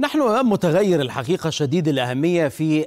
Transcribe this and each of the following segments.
نحن امام متغير الحقيقه شديد الاهميه في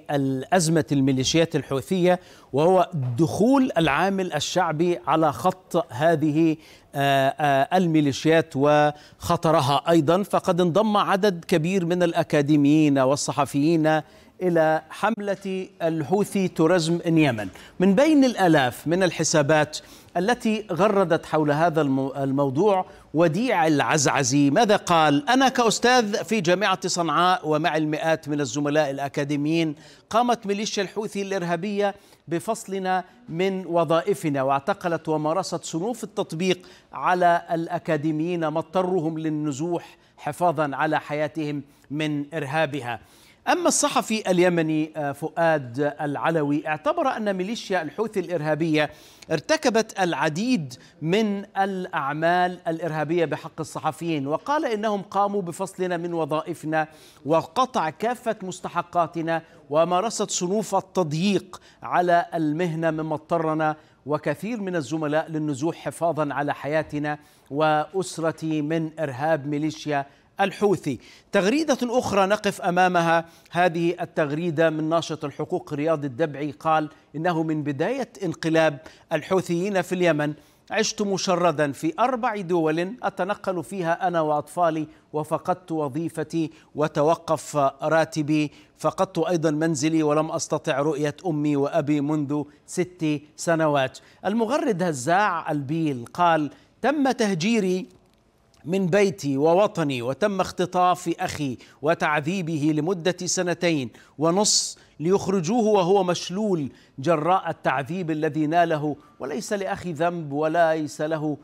ازمه الميليشيات الحوثيه وهو دخول العامل الشعبي على خط هذه آه، آه، الميليشيات وخطرها ايضا فقد انضم عدد كبير من الاكاديميين والصحفيين إلى حملة الحوثي ترزم اليمن من بين الألاف من الحسابات التي غردت حول هذا الموضوع وديع العزعزي ماذا قال أنا كأستاذ في جامعة صنعاء ومع المئات من الزملاء الأكاديميين قامت ميليشيا الحوثي الإرهابية بفصلنا من وظائفنا واعتقلت ومارست صنوف التطبيق على الأكاديميين مضطرهم للنزوح حفاظا على حياتهم من إرهابها أما الصحفي اليمني آه، فؤاد العلوي اعتبر أن ميليشيا الحوثي الإرهابية ارتكبت العديد من الأعمال الإرهابية بحق الصحفيين وقال إنهم قاموا بفصلنا من وظائفنا وقطع كافة مستحقاتنا ومارست صنوف التضييق على المهنة مما اضطرنا وكثير من الزملاء للنزوح حفاظا على حياتنا وأسرتي من إرهاب ميليشيا الحوثي تغريدة أخرى نقف أمامها هذه التغريدة من ناشط الحقوق رياض الدبعي قال إنه من بداية انقلاب الحوثيين في اليمن عشت مشردا في اربع دول اتنقل فيها انا واطفالي وفقدت وظيفتي وتوقف راتبي فقدت ايضا منزلي ولم استطع رؤيه امي وابي منذ ست سنوات المغرد هزاع البيل قال تم تهجيري من بيتي ووطني وتم اختطاف اخي وتعذيبه لمده سنتين ونصف ليخرجوه وهو مشلول جراء التعذيب الذي ناله وليس لاخي ذنب وليس له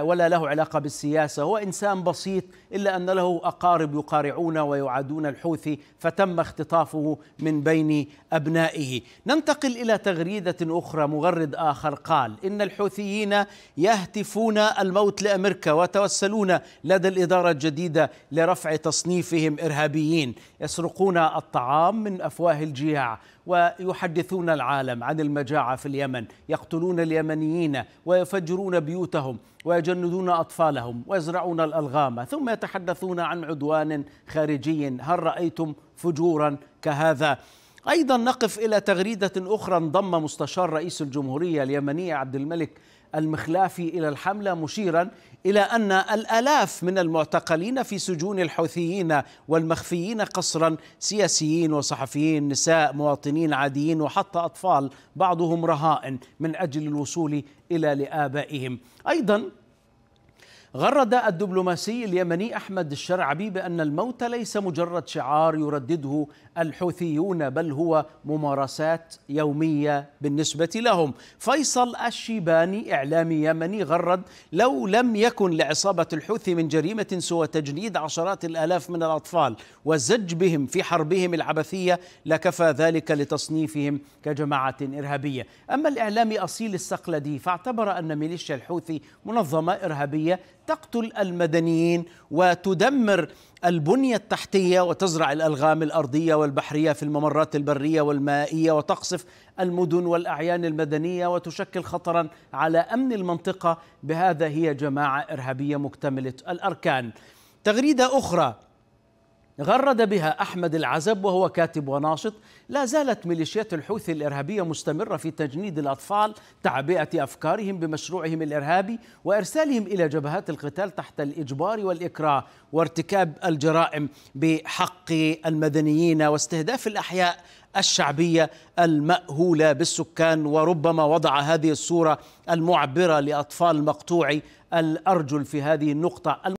ولا له علاقه بالسياسه هو انسان بسيط الا ان له اقارب يقارعون ويعادون الحوثي فتم اختطافه من بين ابنائه ننتقل الى تغريده اخرى مغرد اخر قال ان الحوثيين يهتفون الموت لامريكا ويتوسلون لدى الاداره الجديده لرفع تصنيفهم ارهابيين يسرقون الطعام من افواه الجياع ويحدثون العالم عن المجاعة في اليمن يقتلون اليمنيين ويفجرون بيوتهم ويجندون أطفالهم ويزرعون الألغام ثم يتحدثون عن عدوان خارجي هل رأيتم فجورا كهذا أيضا نقف إلى تغريدة أخرى انضم مستشار رئيس الجمهورية اليمني عبد الملك المخلافي إلى الحملة مشيرا إلى أن الألاف من المعتقلين في سجون الحوثيين والمخفيين قصرا سياسيين وصحفيين نساء مواطنين عاديين وحتى أطفال بعضهم رهائن من أجل الوصول إلى لآبائهم أيضا غرد الدبلوماسي اليمني أحمد الشرعبي بأن الموت ليس مجرد شعار يردده الحوثيون بل هو ممارسات يومية بالنسبة لهم فيصل الشيباني إعلامي يمني غرد لو لم يكن لعصابة الحوثي من جريمة سوى تجنيد عشرات الآلاف من الأطفال والزج بهم في حربهم العبثية لكفى ذلك لتصنيفهم كجماعة إرهابية أما الإعلامي أصيل السقلدي فاعتبر أن ميليشيا الحوثي منظمة إرهابية تقتل المدنيين وتدمر البنية التحتية وتزرع الألغام الأرضية والبحرية في الممرات البرية والمائية وتقصف المدن والأعيان المدنية وتشكل خطرا على أمن المنطقة بهذا هي جماعة إرهابية مكتملة الأركان تغريدة أخرى غرد بها أحمد العزب وهو كاتب وناشط لا زالت ميليشيات الحوثي الإرهابية مستمرة في تجنيد الأطفال تعبئة أفكارهم بمشروعهم الإرهابي وإرسالهم إلى جبهات القتال تحت الإجبار والإكراه وارتكاب الجرائم بحق المدنيين واستهداف الأحياء الشعبية المأهولة بالسكان وربما وضع هذه الصورة المعبرة لأطفال مقطوعي الأرجل في هذه النقطة